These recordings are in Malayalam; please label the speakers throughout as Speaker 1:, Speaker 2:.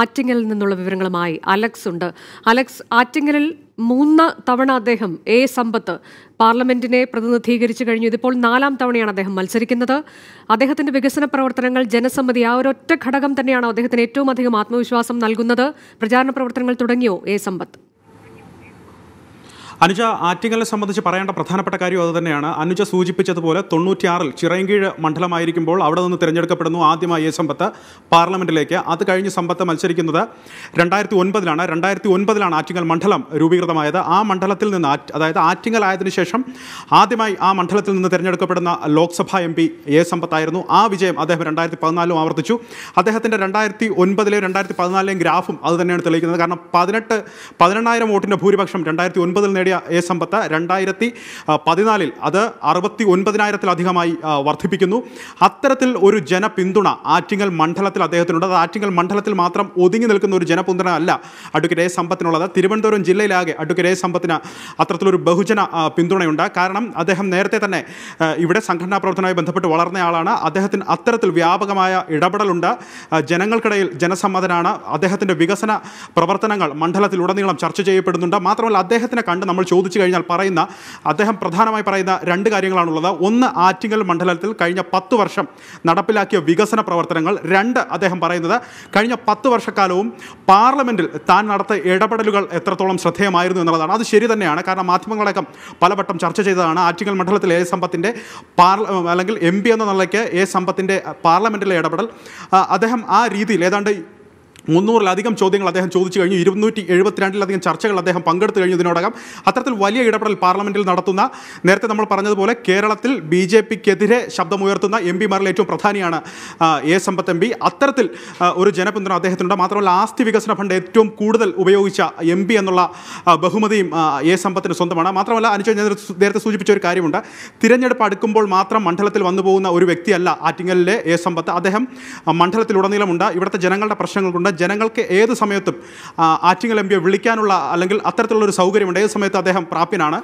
Speaker 1: ആറ്റിങ്ങലിൽ നിന്നുള്ള വിവരങ്ങളുമായി അലക്സ് ഉണ്ട് അലക്സ് ആറ്റിങ്ങലിൽ മൂന്ന് തവണ അദ്ദേഹം എ സമ്പത്ത് പാർലമെന്റിനെ പ്രതിനിധീകരിച്ചു കഴിഞ്ഞു ഇതിപ്പോൾ നാലാം തവണയാണ് അദ്ദേഹം മത്സരിക്കുന്നത് അദ്ദേഹത്തിന്റെ വികസന പ്രവർത്തനങ്ങൾ ജനസമ്മതി ആ ഒരു ഒറ്റ ഘടകം തന്നെയാണ് അദ്ദേഹത്തിന് ഏറ്റവും അധികം ആത്മവിശ്വാസം നൽകുന്നത് പ്രചാരണ പ്രവർത്തനങ്ങൾ തുടങ്ങിയോ എ സമ്പത്ത്
Speaker 2: അനുജ ആറ്റിങ്ങലിനെ സംബന്ധിച്ച് പറയേണ്ട പ്രധാനപ്പെട്ട കാര്യം അതുതന്നെയാണ് അനുജ സൂചിപ്പിച്ചതുപോലെ തൊണ്ണൂറ്റിയാറിൽ ചിറയൻകീഴ് മണ്ഡലമായിരിക്കുമ്പോൾ അവിടെ നിന്ന് തിരഞ്ഞെടുക്കപ്പെടുന്നു ആദ്യമായി ഈ സമ്പത്ത് പാർലമെന്റിലേക്ക് അത് കഴിഞ്ഞ് സമ്പത്ത് മത്സരിക്കുന്നത് രണ്ടായിരത്തി ഒൻപതിലാണ് രണ്ടായിരത്തി ഒൻപതിലാണ് ആറ്റിങ്ങൽ മണ്ഡലം രൂപീകൃതമായത് ആ മണ്ഡലത്തിൽ നിന്ന് അതായത് ആറ്റിങ്ങൽ ആയതിനു ശേഷം ആദ്യമായി ആ മണ്ഡലത്തിൽ നിന്ന് തിരഞ്ഞെടുക്കപ്പെടുന്ന ലോക്സഭാ എം പി എ സമ്പത്തായിരുന്നു ആ വിജയം അദ്ദേഹം രണ്ടായിരത്തി പതിനാലും ആവർത്തിച്ചു അദ്ദേഹത്തിൻ്റെ രണ്ടായിരത്തി ഒൻപതിലെ രണ്ടായിരത്തി പതിനാലിലെയും ഗ്രാഫും അത് തന്നെയാണ് തെളിയിക്കുന്നത് കാരണം പതിനെട്ട് പതിനെണ്ണായിരം വോട്ടിൻ്റെ ഭൂരിപക്ഷം രണ്ടായിരത്തി ഒൻപതിൽ നേടിയ കൂടിയ എ സമ്പത്ത് രണ്ടായിരത്തി പതിനാലിൽ അത് അറുപത്തി ഒൻപതിനായിരത്തിലധികമായി വർദ്ധിപ്പിക്കുന്നു അത്തരത്തിൽ ഒരു ജനപിന്തുണ ആറ്റിങ്ങൽ മണ്ഡലത്തിൽ അദ്ദേഹത്തിനുണ്ട് അത് ആറ്റിങ്ങൽ മണ്ഡലത്തിൽ മാത്രം ഒതുങ്ങി നിൽക്കുന്ന ഒരു ജനപിന്തുണ അല്ല അഡ്വക്കേറ്റ് എ സമ്പത്തിനുള്ളത് തിരുവനന്തപുരം ജില്ലയിലാകെ അഡ്വക്കേറ്റ് എ സമ്പത്തിന് അത്തരത്തിലൊരു ബഹുജന പിന്തുണയുണ്ട് കാരണം അദ്ദേഹം നേരത്തെ തന്നെ ഇവിടെ സംഘടനാ പ്രവർത്തനവുമായി ബന്ധപ്പെട്ട് വളർന്നയാളാണ് അദ്ദേഹത്തിന് അത്തരത്തിൽ വ്യാപകമായ ഇടപെടലുണ്ട് ജനങ്ങൾക്കിടയിൽ ജനസമ്മതനാണ് അദ്ദേഹത്തിൻ്റെ വികസന പ്രവർത്തനങ്ങൾ മണ്ഡലത്തിലുടനീളം ചർച്ച ചെയ്യപ്പെടുന്നുണ്ട് മാത്രമല്ല അദ്ദേഹത്തിനെ കണ്ട് നമ്മൾ ചോദിച്ചു കഴിഞ്ഞാൽ പറയുന്ന അദ്ദേഹം പ്രധാനമായി പറയുന്ന രണ്ട് കാര്യങ്ങളാണുള്ളത് ഒന്ന് ആറ്റിങ്ങൽ മണ്ഡലത്തിൽ കഴിഞ്ഞ പത്ത് വർഷം നടപ്പിലാക്കിയ വികസന പ്രവർത്തനങ്ങൾ രണ്ട് അദ്ദേഹം പറയുന്നത് കഴിഞ്ഞ പത്ത് വർഷക്കാലവും പാർലമെൻറ്റിൽ താൻ നടത്തിയ ഇടപെടലുകൾ എത്രത്തോളം ശ്രദ്ധേയമായിരുന്നു എന്നുള്ളതാണ് അത് ശരി തന്നെയാണ് കാരണം മാധ്യമങ്ങളടക്കം പലവട്ടം ചർച്ച ചെയ്തതാണ് ആറ്റിങ്ങൽ മണ്ഡലത്തിൽ എ സമ്പത്തിൻ്റെ പാർല അല്ലെങ്കിൽ എം പി എന്ന നിലയ്ക്ക് എ സമ്പത്തിൻ്റെ പാർലമെൻറ്റിലെ ഇടപെടൽ അദ്ദേഹം ആ രീതിയിൽ ഏതാണ്ട് മുന്നൂറിലധികം ചോദ്യങ്ങൾ അദ്ദേഹം ചോദിച്ചു കഴിഞ്ഞു ഇരുന്നൂറ്റി എഴുപത്തിരണ്ടിലധികം ചർച്ചകൾ അദ്ദേഹം പങ്കെടുത്തു കഴിഞ്ഞു ഇതിനോടകം അത്തരത്തിൽ വലിയ ഇടപെടൽ പാർലമെൻറ്റിൽ നടത്തുന്ന നേരത്തെ നമ്മൾ പറഞ്ഞതുപോലെ കേരളത്തിൽ ബി ജെ പിക്കെതിരെ ശബ്ദമുയർത്തുന്ന എം പിമാരിൽ ഏറ്റവും പ്രധാനിയാണ് എ സമ്പത്ത് എം പി അത്തരത്തിൽ ഒരു ജനപിന്തുണ അദ്ദേഹത്തിനുണ്ട് മാത്രമല്ല ആസ്തി വികസന ഫണ്ട് ഏറ്റവും കൂടുതൽ ഉപയോഗിച്ച എം പി എന്നുള്ള ബഹുമതിയും എ സമ്പത്തിന് സ്വന്തമാണ് മാത്രമല്ല അനുജ ഞാൻ നേരത്തെ സൂചിപ്പിച്ച ഒരു കാര്യമുണ്ട് തിരഞ്ഞെടുപ്പ് അടുക്കുമ്പോൾ മാത്രം മണ്ഡലത്തിൽ വന്നു പോകുന്ന ഒരു വ്യക്തിയല്ല ആറ്റിങ്ങലിലെ എ സമ്പത്ത് അദ്ദേഹം മണ്ഡലത്തിലുടനീളമുണ്ട് ഇവിടുത്തെ ജനങ്ങളുടെ പ്രശ്നങ്ങളുണ്ട് ജനങ്ങൾക്ക് ഏത് സമയത്തും ആറ്റിങ്ങൽ എം പിയെ വിളിക്കാനുള്ള അല്ലെങ്കിൽ അത്തരത്തിലുള്ളൊരു സൗകര്യമുണ്ട് ഏത് സമയത്ത് അദ്ദേഹം പ്രാപ്യനാണ്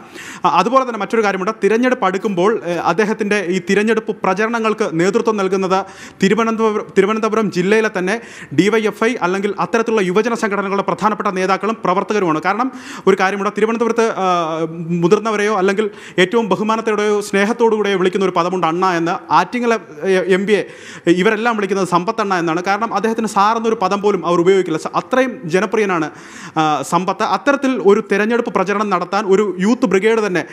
Speaker 2: അതുപോലെ തന്നെ മറ്റൊരു കാര്യമുണ്ട് തിരഞ്ഞെടുപ്പ് അടുക്കുമ്പോൾ അദ്ദേഹത്തിൻ്റെ ഈ തിരഞ്ഞെടുപ്പ് പ്രചരണങ്ങൾക്ക് നേതൃത്വം നൽകുന്നത് തിരുവനന്തപുരം തിരുവനന്തപുരം ജില്ലയിലെ തന്നെ ഡിവൈഎഫ്ഐ അല്ലെങ്കിൽ അത്തരത്തിലുള്ള യുവജന സംഘടനകളുടെ പ്രധാനപ്പെട്ട നേതാക്കളും പ്രവർത്തകരുമാണ് കാരണം ഒരു കാര്യമുണ്ട് തിരുവനന്തപുരത്ത് മുതിർന്നവരെയോ അല്ലെങ്കിൽ ഏറ്റവും ബഹുമാനത്തോടെയോ സ്നേഹത്തോടുകൂടെയോ വിളിക്കുന്ന ഒരു പദമുണ്ട് അണ്ണ എന്ന് ആറ്റിങ്ങൽ എം പിയെ ഇവരെല്ലാം വിളിക്കുന്നത് സമ്പത്തണ്ണ എന്നാണ് കാരണം അദ്ദേഹത്തിന് സാർ എന്നൊരു പദം പോലും പോലും അവർ ഉപയോഗിക്കില്ല അത്രയും ജനപ്രിയനാണ് സമ്പത്ത് അത്തരത്തിൽ ഒരു തെരഞ്ഞെടുപ്പ് പ്രചരണം നടത്താൻ ഒരു യൂത്ത് ബ്രിഗേഡ് തന്നെ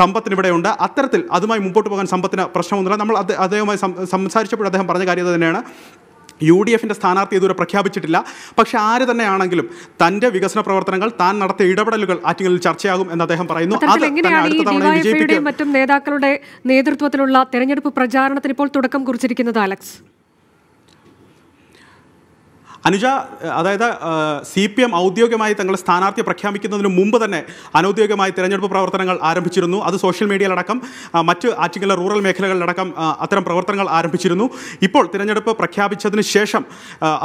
Speaker 2: സമ്പത്തിനിവിടെയുണ്ട് അത്തരത്തിൽ അതുമായി മുമ്പോട്ട് പോകാൻ സമ്പത്തിന് പ്രശ്നമൊന്നുമില്ല നമ്മൾ അത് അദ്ദേഹവുമായി സംസാരിച്ചപ്പോൾ അദ്ദേഹം പറഞ്ഞ കാര്യം തന്നെയാണ് യു ഡി എഫിൻ്റെ സ്ഥാനാർത്ഥി ഇതുവരെ പ്രഖ്യാപിച്ചിട്ടില്ല പക്ഷേ ആര് തന്നെയാണെങ്കിലും തൻ്റെ വികസന പ്രവർത്തനങ്ങൾ താൻ നടത്തിയ ഇടപെടലുകൾ ആറ്റിങ്ങളിൽ ചർച്ചയാകും എന്ന് അദ്ദേഹം പറയുന്നു
Speaker 1: മറ്റും നേതാക്കളുടെ നേതൃത്വത്തിലുള്ള തെരഞ്ഞെടുപ്പ് പ്രചാരണത്തിന് ഇപ്പോൾ തുടക്കം കുറിച്ചിരിക്കുന്നത് അലക്സ്
Speaker 2: അനുജ അതായത് സി പി എം ഔദ്യോഗികമായി തങ്ങളെ സ്ഥാനാർത്ഥിയെ പ്രഖ്യാപിക്കുന്നതിന് മുമ്പ് തന്നെ അനൗദ്യോഗികമായി തിരഞ്ഞെടുപ്പ് പ്രവർത്തനങ്ങൾ ആരംഭിച്ചിരുന്നു അത് സോഷ്യൽ മീഡിയയിലടക്കം മറ്റ് ആറ്റിങ്ങലെ റൂറൽ മേഖലകളിലടക്കം അത്തരം പ്രവർത്തനങ്ങൾ ആരംഭിച്ചിരുന്നു ഇപ്പോൾ തിരഞ്ഞെടുപ്പ് പ്രഖ്യാപിച്ചതിന് ശേഷം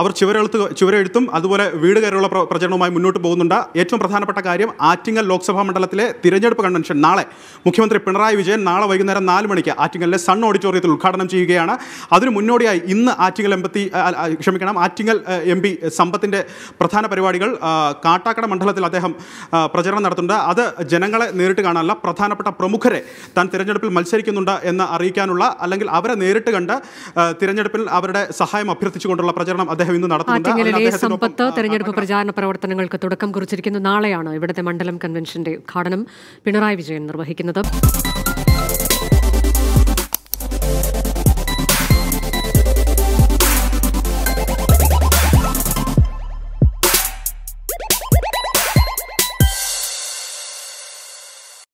Speaker 2: അവർ ചുവരെഴുത്ത് ചുവരെഴുത്തും അതുപോലെ വീട് കയറിയുള്ള പ്രചരണവുമായി മുന്നോട്ട് പോകുന്നുണ്ട് ഏറ്റവും പ്രധാനപ്പെട്ട കാര്യം ആറ്റിങ്ങൽ ലോക്സഭാ മണ്ഡലത്തിലെ തിരഞ്ഞെടുപ്പ് കൺവെൻഷൻ നാളെ മുഖ്യമന്ത്രി പിണറായി വിജയൻ നാളെ വൈകുന്നേരം നാല് മണിക്ക് ആറ്റിങ്ങലിലെ സൺ ഓഡിറ്റോറിയത്തിൽ ഉദ്ഘാടനം ചെയ്യുകയാണ് അതിന് മുന്നോടിയായി ഇന്ന് ആറ്റിങ്ങൽ എമ്പത്തി ക്ഷമിക്കണം ആറ്റിങ്ങൽ എം പി സമ്പത്തിൻ്റെ പ്രധാന പരിപാടികൾ കാട്ടാക്കട മണ്ഡലത്തിൽ അദ്ദേഹം പ്രചരണം നടത്തുന്നുണ്ട് അത് ജനങ്ങളെ നേരിട്ട് കാണാനല്ല പ്രധാനപ്പെട്ട പ്രമുഖരെ താൻ തിരഞ്ഞെടുപ്പിൽ മത്സരിക്കുന്നുണ്ട് എന്ന് അറിയിക്കാനുള്ള അല്ലെങ്കിൽ അവരെ നേരിട്ട് കണ്ട് തിരഞ്ഞെടുപ്പിൽ അവരുടെ സഹായം അഭ്യർത്ഥിച്ചുകൊണ്ടുള്ള പ്രചരണം അദ്ദേഹം ഇന്ന് നടത്തുന്നുണ്ട്
Speaker 1: സമ്പത്ത് പ്രചാരണ പ്രവർത്തനങ്ങൾക്ക് തുടക്കം കുറിച്ചിരിക്കുന്നു നാളെയാണ് ഇവിടുത്തെ മണ്ഡലം കൺവെൻഷന്റെ ഉദ്ഘാടനം പിണറായി വിജയൻ നിർവഹിക്കുന്നത്